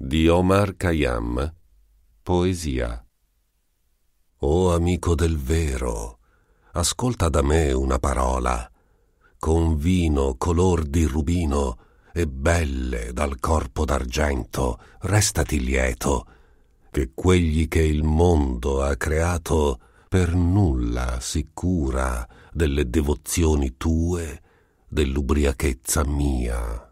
di Omar Khayyam, Poesia. O oh, amico del vero, ascolta da me una parola, con vino color di rubino e belle dal corpo d'argento, restati lieto, che quegli che il mondo ha creato per nulla si cura delle devozioni tue, dell'ubriachezza mia.